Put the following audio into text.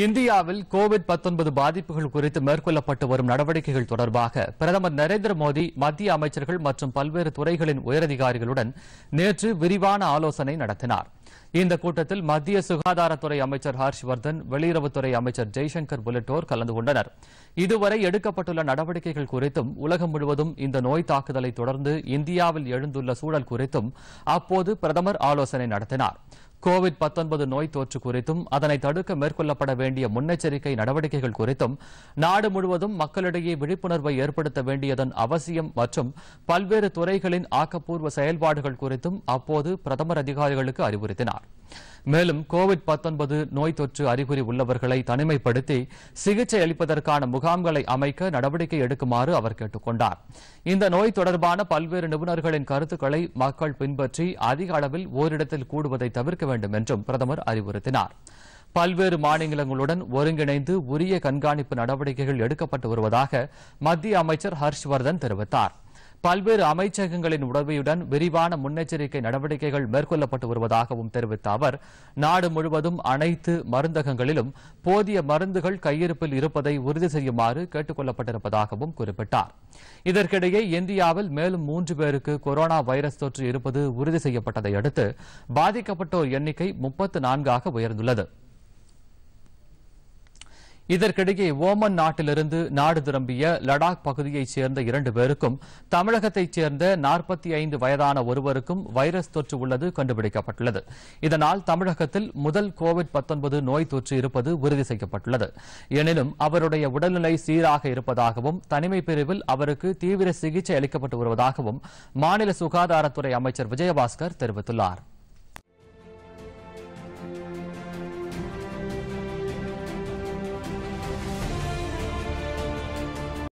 இந்தியாவில் கோவிட் பாதிப்புகள் குறித்து மேற்கொள்ளப்பட்டு வரும் நடவடிக்கைகள் தொடர்பாக பிரதமர் நரேந்திர மோடி மத்திய அமைச்சர்கள் மற்றும் பல்வேறு துறைகளின் உயரதிகாரிகளுடன் நேற்று விரிவான ஆலோசனை நடத்தினார் இந்த கூட்டத்தில் மத்திய சுகாதாரத்துறை அமைச்சர் ஹர்ஷ்வர்தன் வெளியுறவுத்துறை அமைச்சர் ஜெய்சங்கர் உள்ளிட்டோர் கலந்து கொண்டனர் இதுவரை எடுக்கப்பட்டுள்ள நடவடிக்கைகள் குறித்தும் உலகம் முழுவதும் இந்த நோய் தாக்குதலை தொடர்ந்து இந்தியாவில் எழுந்துள்ள சூழல் குறித்தும் அப்போது பிரதமர் ஆலோசனை நடத்தினார் கோவிட் பத்தொன்பது நோய் தொற்று குறித்தும் அதனை தடுக்க மேற்கொள்ளப்பட வேண்டிய முன்னெச்சரிக்கை நடவடிக்கைகள் குறித்தும் நாடு முழுவதும் மக்களிடையே விழிப்புணர்வை ஏற்படுத்த வேண்டியதன் அவசியம் மற்றும் பல்வேறு துறைகளின் ஆக்கப்பூர்வ செயல்பாடுகள் குறித்தும் அப்போது பிரதமர் அதிகாரிகளுக்கு அறிவுறுத்தினாா் மேலும் கோவிட் நோய் தொற்று அறிகுறி உள்ளவர்களை தனிமைப்படுத்தி சிகிச்சை அளிப்பதற்கான முகாம்களை அமைக்க நடவடிக்கை எடுக்குமாறு அவர் கேட்டுக் கொண்டார் இந்த நோய் தொடர்பான பல்வேறு நிபுணர்களின் கருத்துக்களை மக்கள் பின்பற்றி அதிக அளவில் ஓரிடத்தில் கூடுவதை தவிர்க்க வேண்டும் என்றும் பிரதமர் அறிவுறுத்தினார் பல்வேறு மாநிலங்களுடன் ஒருங்கிணைந்து உரிய கண்காணிப்பு நடவடிக்கைகள் எடுக்கப்பட்டு வருவதாக மத்திய அமைச்சர் ஹர்ஷ்வர்தன் தெரிவித்தாா் பல்வேறு அமைச்சகங்களின் உதவியுடன் விரிவான முன்னெச்சரிக்கை நடவடிக்கைகள் மேற்கொள்ளப்பட்டு வருவதாகவும் தெரிவித்த அவர் நாடு முழுவதும் அனைத்து மருந்தகங்களிலும் போதிய மருந்துகள் கையிருப்பில் இருப்பதை உறுதி செய்யுமாறு கேட்டுக் கொள்ளப்பட்டிருப்பதாகவும் குறிப்பிட்டார் இதற்கிடையே இந்தியாவில் மேலும் மூன்று பேருக்கு கொரோனா வைரஸ் தொற்று இருப்பது உறுதி செய்யப்பட்டதை அடுத்து பாதிக்கப்பட்டோர் எண்ணிக்கை முப்பத்து நான்காக உயர்ந்துள்ளது இதற்கிடையே ஓமன் நாட்டிலிருந்து நாடு திரும்பிய லடாக் பகுதியைச் சேர்ந்த இரண்டு பேருக்கும் தமிழகத்தைச் சேர்ந்த நாற்பத்தி ஐந்து வயதான ஒருவருக்கும் வைரஸ் தொற்று உள்ளது கண்டுபிடிக்கப்பட்டுள்ளது இதனால் தமிழகத்தில் முதல் கோவிட் நோய் தொற்று இருப்பது உறுதி செய்யப்பட்டுள்ளது எனினும் அவருடைய உடல்நிலை சீராக இருப்பதாகவும் தனிமை பிரிவில் அவருக்கு தீவிர சிகிச்சை அளிக்கப்பட்டு வருவதாகவும் மாநில சுகாதாரத்துறை அமைச்சர் விஜயபாஸ்கர் தெரிவித்துள்ளாா்